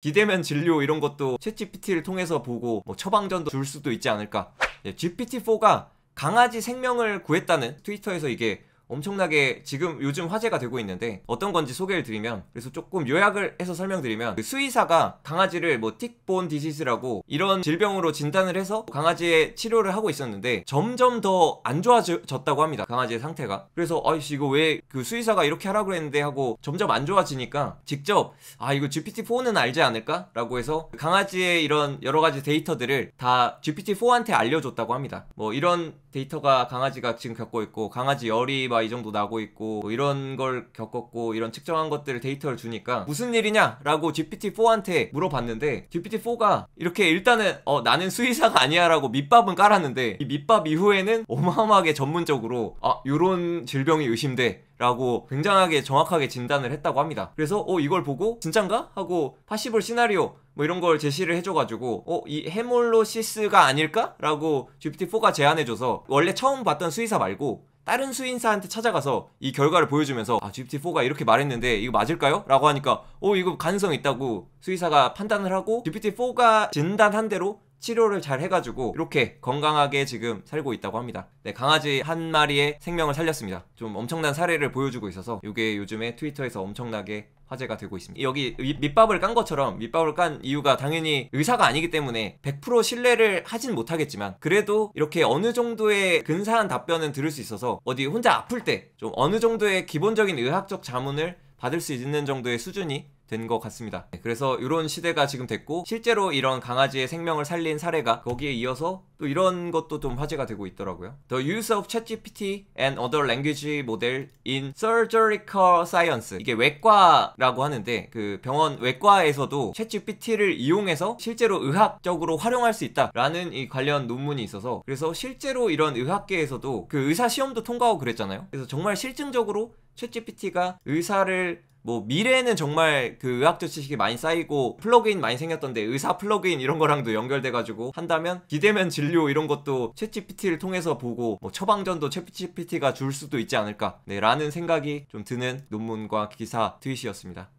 비대면 진료 이런 것도 챗GPT를 통해서 보고 뭐 처방전도 줄 수도 있지 않을까. 예, GPT-4가 강아지 생명을 구했다는 트위터에서 이게 엄청나게 지금 요즘 화제가 되고 있는데 어떤 건지 소개를 드리면 그래서 조금 요약을 해서 설명드리면 그 수의사가 강아지를 뭐 틱본 디시스라고 이런 질병으로 진단을 해서 강아지의 치료를 하고 있었는데 점점 더 안 좋아졌다고 합니다 강아지의 상태가 그래서 아이씨 이거 왜 그 수의사가 이렇게 하라고 그랬는데 하고 점점 안 좋아지니까 직접 아 이거 GPT-4는 알지 않을까? 라고 해서 강아지의 이런 여러 가지 데이터들을 다 GPT-4한테 알려줬다고 합니다 뭐 이런 데이터가 강아지가 지금 갖고 있고 강아지 열이 막 물가가 이 정도 나고 있고 뭐 이런 걸 겪었고 이런 측정한 것들을 데이터를 주니까 무슨 일이냐라고 GPT-4한테 물어봤는데 GPT-4가 이렇게 일단은 어 나는 수의사가 아니야라고 밑밥은 깔았는데 이 밑밥 이후에는 어마어마하게 전문적으로 아 요런 질병이 의심돼 라고 굉장하게 정확하게 진단을 했다고 합니다. 그래서 어 이걸 보고 진짠가 하고 파시블 시나리오 뭐 이런 걸 제시를 해줘가지고 어이 헤몰로시스가 아닐까라고 GPT-4가 제안해줘서 원래 처음 봤던 수의사 말고 다른 수인사한테 찾아가서 이 결과를 보여주면서 아 GPT-4가 이렇게 말했는데 이거 맞을까요? 라고 하니까 어 이거 가능성 있다고 수의사가 판단을 하고 GPT-4가 진단한 대로 치료를 잘 해가지고 이렇게 건강하게 지금 살고 있다고 합니다. 네, 강아지 한 마리의 생명을 살렸습니다. 좀 엄청난 사례를 보여주고 있어서 이게 요즘에 트위터에서 엄청나게 화제가 되고 있습니다. 여기 밑밥을 깐 것처럼 밑밥을 깐 이유가 당연히 의사가 아니기 때문에 100% 신뢰를 하진 못하겠지만 그래도 이렇게 어느 정도의 근사한 답변은 들을 수 있어서 어디 혼자 아플 때 좀 어느 정도의 기본적인 의학적 자문을 받을 수 있는 정도의 수준이 된것 같습니다. 네, 그래서 이런 시대가 지금 됐고 실제로 이런 강아지의 생명을 살린 사례가 거기에 이어서 또 이런 것도 좀 화제가 되고 있더라고요. The use of ChatGPT and other language model in surgical science 이게 외과라고 하는데 그 병원 외과에서도 ChatGPT를 이용해서 실제로 의학적으로 활용할 수 있다라는 이 관련 논문이 있어서 그래서 실제로 이런 의학계에서도 그 의사 시험도 통과하고 그랬잖아요. 그래서 정말 실증적으로 챗GPT가 의사를 뭐 미래에는 정말 그 의학적 지식이 많이 쌓이고 플러그인 많이 생겼던데 의사 플러그인 이런 거랑도 연결돼 가지고 한다면 비대면 진료 이런 것도 챗GPT를 통해서 보고 뭐 처방전도 챗GPT가 줄 수도 있지 않을까 네, 라는 생각이 좀 드는 논문과 기사 트윗이었습니다.